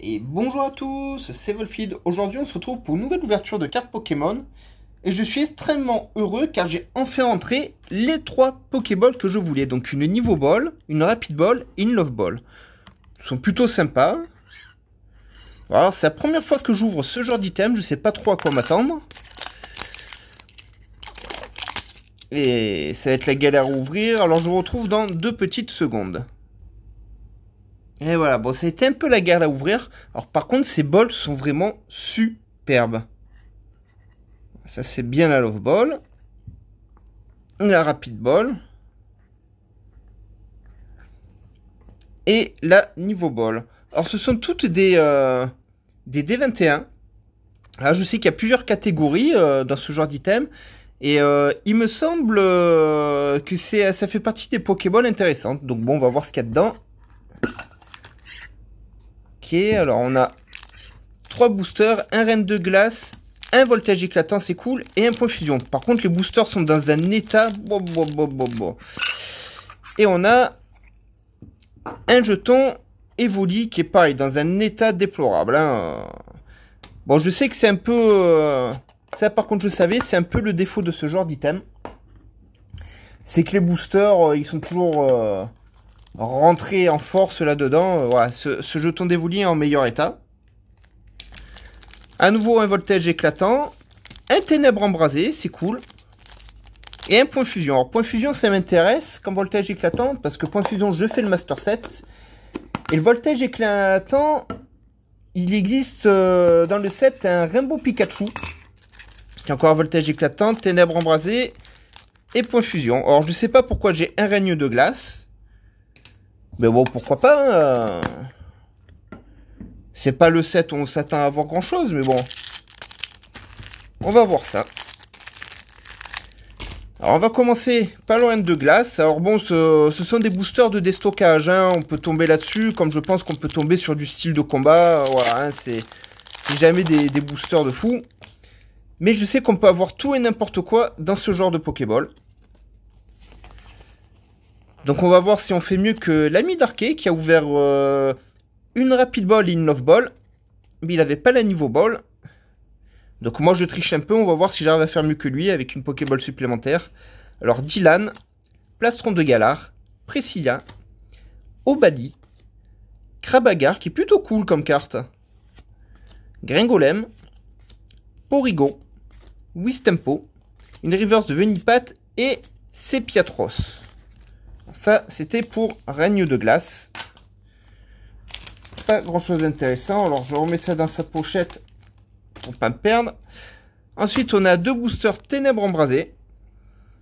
Et bonjour à tous, c'est Volfield. Aujourd'hui, on se retrouve pour une nouvelle ouverture de cartes Pokémon. Et je suis extrêmement heureux car j'ai enfin entré les trois Pokéballs que je voulais. Donc une Niveau Ball, une Rapid Ball et une Love Ball. Ils sont plutôt sympas. Alors, c'est la première fois que j'ouvre ce genre d'item. Je ne sais pas trop à quoi m'attendre. Et ça va être la galère à ouvrir. Alors, je vous retrouve dans deux petites secondes. Et voilà, bon, ça a été un peu la guerre à ouvrir. Alors par contre, ces bols sont vraiment superbes. Ça, c'est bien la love ball. La rapid ball. Et la niveau ball. Alors, ce sont toutes des, euh, D21. Là, je sais qu'il y a plusieurs catégories euh, dans ce genre d'items Et euh, il me semble que ça fait partie des Pokéballs intéressantes. Donc bon, on va voir ce qu'il y a dedans alors on a 3 boosters, un reine de glace, un voltage éclatant, c'est cool, et un point fusion. Par contre, les boosters sont dans un état... et on a un jeton Evoli qui est pareil, dans un état déplorable. Hein. Bon, je sais que c'est un peu... Euh, ça, par contre, je savais, c'est un peu le défaut de ce genre d'item. C'est que les boosters, euh, ils sont toujours... Euh, rentrer en force là-dedans. Euh, voilà, ce, jeton dévoué est en meilleur état. À nouveau un voltage éclatant. Un ténèbre embrasé, c'est cool. Et un point fusion. Alors point fusion ça m'intéresse comme voltage éclatant parce que point fusion je fais le master set. Et le voltage éclatant, il existe euh, dans le set un Rainbow Pikachu. Qui encore un voltage éclatant, ténèbres embrasé, et point fusion. Alors je ne sais pas pourquoi j'ai un règne de glace. Mais bon, pourquoi pas hein. C'est pas le set où on s'attend à avoir grand-chose, mais bon. On va voir ça. Alors on va commencer pas loin de glace. Alors bon, ce, ce sont des boosters de déstockage. Hein. On peut tomber là-dessus, comme je pense qu'on peut tomber sur du style de combat. Voilà, hein, c'est jamais des, des boosters de fou. Mais je sais qu'on peut avoir tout et n'importe quoi dans ce genre de Pokéball. Donc on va voir si on fait mieux que l'ami d'Arké qui a ouvert euh, une rapid ball et une love ball. Mais il n'avait pas la niveau ball. Donc moi je triche un peu, on va voir si j'arrive à faire mieux que lui avec une Pokéball supplémentaire. Alors Dylan, Plastron de Galar, Priscilla, Obali, Krabagar qui est plutôt cool comme carte. Gringolem, Porigo, Wistempo, une reverse de Venipat et Sepiatros. Ça, c'était pour Règne de Glace. Pas grand-chose d'intéressant. Alors, je remets ça dans sa pochette pour pas me perdre. Ensuite, on a deux boosters Ténèbres Embrasées.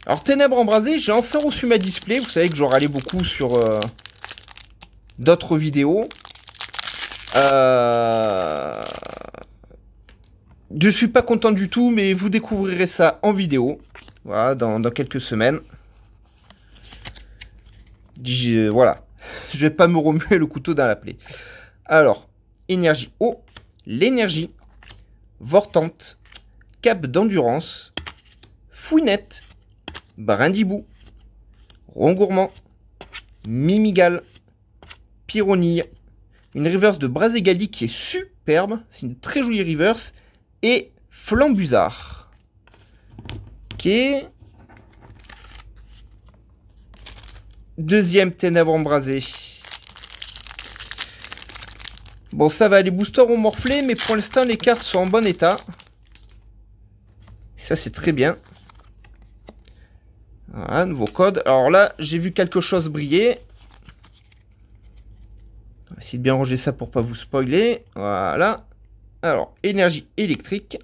Alors, Ténèbres Embrasées, j'ai enfin reçu ma display. Vous savez que j'en râlais beaucoup sur euh, d'autres vidéos. Euh... Je suis pas content du tout, mais vous découvrirez ça en vidéo. Voilà, dans quelques semaines. Euh, voilà. Je vais pas me remuer le couteau dans la plaie. Alors, énergie oh, l'énergie, Vortante, Cap d'endurance, Fouinette, Brindibou, Rongourmand, Mimigal, Pyronille, une reverse de Braségali qui est superbe, c'est une très jolie reverse, et Flambuzard, qui Deuxième ténèbres embrasée. Bon, ça va, les boosters ont morflé, mais pour l'instant, les cartes sont en bon état. Ça, c'est très bien. Voilà, nouveau code. Alors là, j'ai vu quelque chose briller. On va essayer de bien ranger ça pour pas vous spoiler. Voilà. Alors, énergie électrique.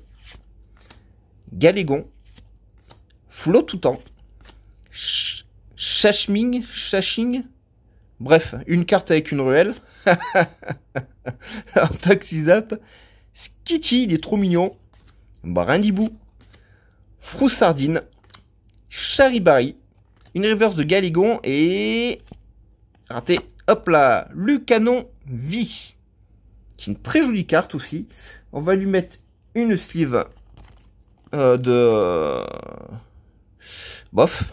Galégon. temps. Chut. Shashming, Shashing, bref, une carte avec une ruelle, un taxi Skitty, il est trop mignon, Brindibou, bah, Froussardine, Charibari, une reverse de Galigon et... Raté, hop là, Lucanon Vie, C'est une très jolie carte aussi. On va lui mettre une sleeve euh, de bof.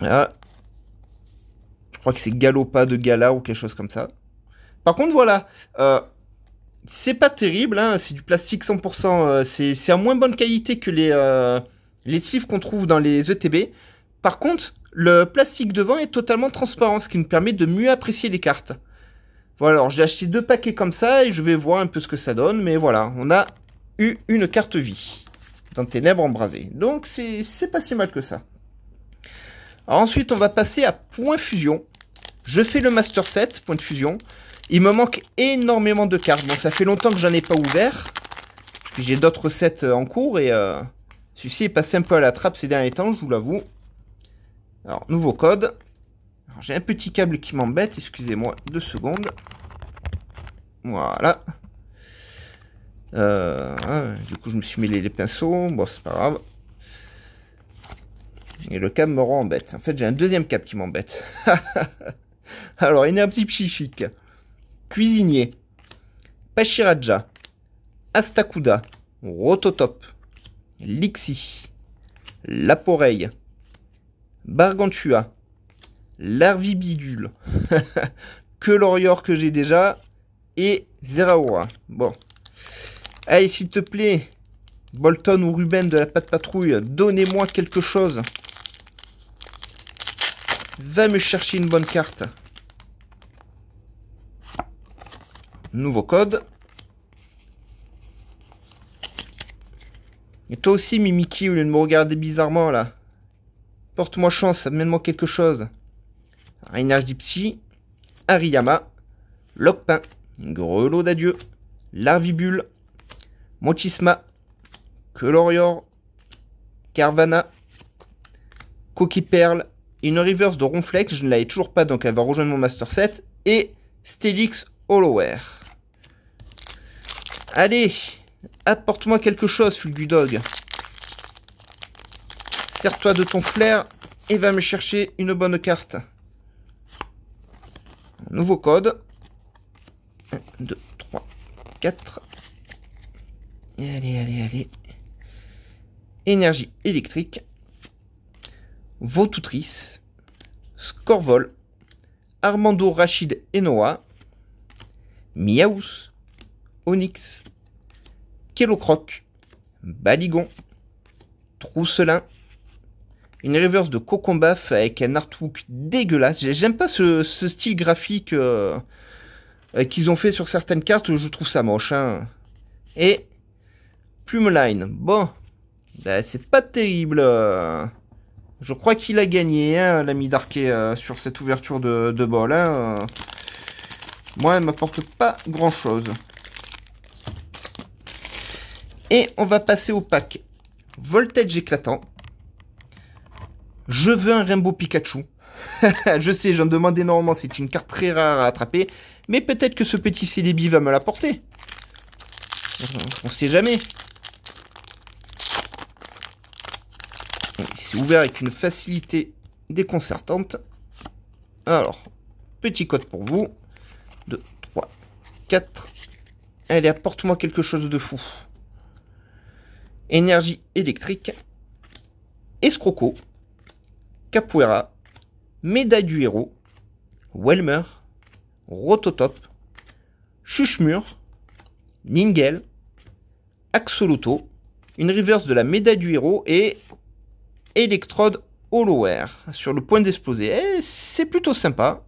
ah, Je crois que c'est Galopa de Gala ou quelque chose comme ça. Par contre, voilà. Euh, c'est pas terrible, hein, c'est du plastique 100%. Euh, c'est à moins bonne qualité que les, euh, les sleeves qu'on trouve dans les ETB. Par contre, le plastique devant est totalement transparent, ce qui nous permet de mieux apprécier les cartes. Voilà, alors j'ai acheté deux paquets comme ça et je vais voir un peu ce que ça donne, mais voilà, on a eu une carte vie. Ténèbres embrasées. Donc c'est pas si mal que ça. ensuite, on va passer à Point Fusion. Je fais le Master Set, Point Fusion. Il me manque énormément de cartes. Bon, ça fait longtemps que j'en ai pas ouvert. Parce j'ai d'autres sets euh, en cours et euh, celui-ci est passé un peu à la trappe ces derniers temps, je vous l'avoue. Alors, nouveau code. J'ai un petit câble qui m'embête, excusez-moi deux secondes. Voilà. Euh, hein, du coup, je me suis mêlé les pinceaux. Bon, c'est pas grave. Et le câble me rend embête. En fait, j'ai un deuxième cap qui m'embête. Alors, il est un petit psychique. Cuisinier. Pachiraja. Astakuda. Rototop. Lixi. Laporeille. Bargantua. Larvibidule. que l'Orior que j'ai déjà. Et Zeraora. Bon, Allez, s'il te plaît, Bolton ou Ruben de la patte patrouille, donnez-moi quelque chose. Va me chercher une bonne carte. Nouveau code. Et toi aussi, Mimiki, au lieu de me regarder bizarrement, là. Porte-moi chance, amène-moi quelque chose. Rainage Dipsy, Ariyama, Lopin, Grelot d'adieu, Larvibule, Mochisma, Colorior, Carvana, coqui Perle, une reverse de Ronflex, je ne l'avais toujours pas, donc elle va rejoindre mon Master Set, et Stelix Hollower. Allez, apporte-moi quelque chose, Fulgudog. Sers-toi de ton flair et va me chercher une bonne carte. Nouveau code. 1, 2, 3, 4, Allez, allez, allez. Énergie électrique. Vautoutrice. Scorvol. Armando Rachid Enoa. Miaus. Onyx. Kélocroc. Baligon. Trousselin. Une reverse de Kokombaf avec un artwork dégueulasse. J'aime pas ce, style graphique euh, euh, qu'ils ont fait sur certaines cartes. Je trouve ça moche. Hein. Et Line, Bon, ben, c'est pas terrible. Je crois qu'il a gagné, hein, l'ami Darké, euh, sur cette ouverture de, bol. Hein. Euh, moi, elle m'apporte pas grand-chose. Et on va passer au pack. Voltage éclatant. Je veux un Rainbow Pikachu. je sais, j'en demande énormément, c'est une carte très rare à attraper. Mais peut-être que ce petit Célébi va me l'apporter. On sait jamais. il s'est ouvert avec une facilité déconcertante. Alors, petit code pour vous. 2, 3, 4. Allez, apporte-moi quelque chose de fou. Énergie électrique. Escroco. Capoeira. Médaille du héros. Welmer. Rototop. Chuchemur. Ningel. Axoloto. Une reverse de la médaille du héros et électrode Hollower sur le point d'exploser. Eh, c'est plutôt sympa.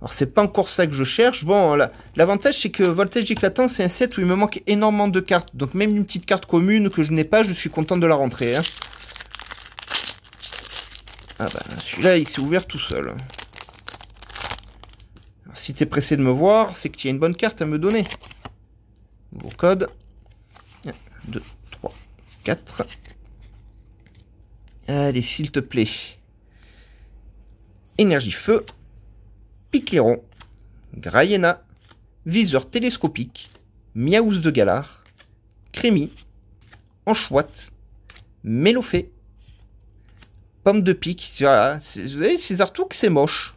Alors c'est pas encore ça que je cherche. Bon, l'avantage c'est que Voltage éclatant c'est un set où il me manque énormément de cartes. Donc même une petite carte commune que je n'ai pas, je suis content de la rentrer. Hein. Ah bah celui-là il s'est ouvert tout seul. si t'es pressé de me voir, c'est que tu as une bonne carte à me donner. Nouveau code. 1, 2, 3, 4. Allez, euh, s'il te plaît. Énergie feu, Picleron. Grayena, Viseur télescopique, Miaouz de galard. Crémi. Anchois. Mélophée, Pomme de pique. Voilà, vous César c'est moche.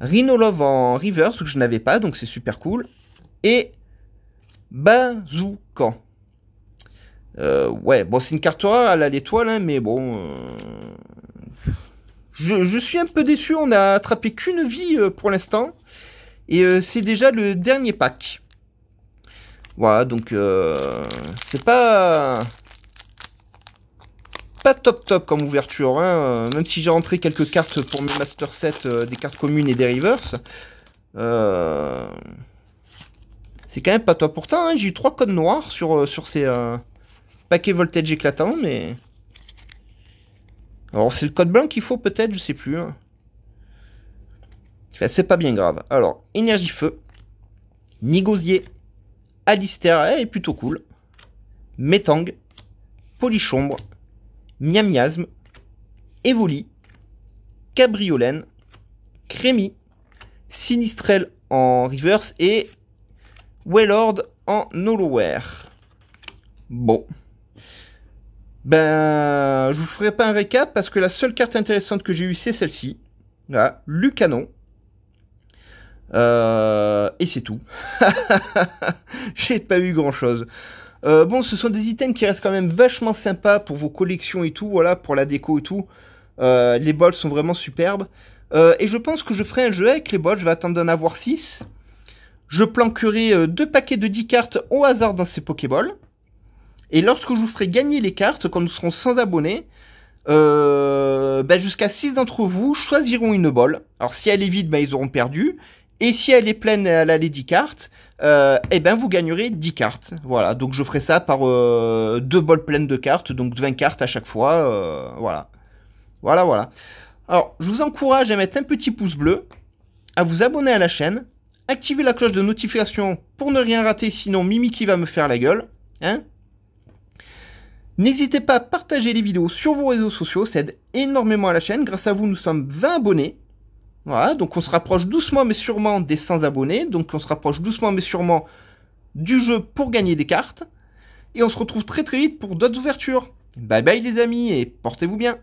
Rhinolove en ce que je n'avais pas, donc c'est super cool. Et Bazoukan. Euh, ouais, bon, c'est une carte rare à l'étoile, hein, mais bon. Euh, je, suis un peu déçu, on a attrapé qu'une vie euh, pour l'instant. Et c'est déjà le dernier pack. Voilà, donc c'est pas. Pas top top comme ouverture, hein. même si j'ai rentré quelques cartes pour mes Master set des cartes communes et des rivers c'est quand même pas toi. Pourtant, hein, j'ai eu trois codes noirs sur, sur ces, Paquet voltage éclatant, mais... Alors, c'est le code blanc qu'il faut peut-être, je sais plus. Hein. c'est pas bien grave. Alors, énergie feu, Nigosier, Alistair, eh, est plutôt cool. Métang, Polichombre, Miamiasme, Evoli, Cabriolène, Crémi, Sinistrel en reverse et Wellord en Nowhere. Bon. Ben, je vous ferai pas un récap parce que la seule carte intéressante que j'ai eue, c'est celle-ci. Voilà, Lucanon. Euh, et c'est tout. j'ai pas eu grand-chose. Euh, bon, ce sont des items qui restent quand même vachement sympas pour vos collections et tout, voilà, pour la déco et tout. Euh, les bols sont vraiment superbes. et je pense que je ferai un jeu avec les bols, je vais attendre d'en avoir 6. Je planquerai deux paquets de 10 cartes au hasard dans ces Pokéballs. Et lorsque je vous ferai gagner les cartes, quand nous serons sans abonnés, euh, bah, jusqu'à 6 d'entre vous choisiront une bolle. Alors si elle est vide, bah, ils auront perdu. Et si elle est pleine, elle a les 10 cartes, euh, eh ben vous gagnerez 10 cartes. Voilà, donc je ferai ça par 2 euh, deux bols pleines de cartes, donc 20 cartes à chaque fois. voilà. Voilà, voilà. Alors, je vous encourage à mettre un petit pouce bleu, à vous abonner à la chaîne, activer la cloche de notification pour ne rien rater, sinon Mimi qui va me faire la gueule. Hein N'hésitez pas à partager les vidéos sur vos réseaux sociaux, ça aide énormément à la chaîne. Grâce à vous, nous sommes 20 abonnés. Voilà, donc on se rapproche doucement mais sûrement des 100 abonnés. Donc on se rapproche doucement mais sûrement du jeu pour gagner des cartes. Et on se retrouve très très vite pour d'autres ouvertures. Bye bye les amis et portez-vous bien.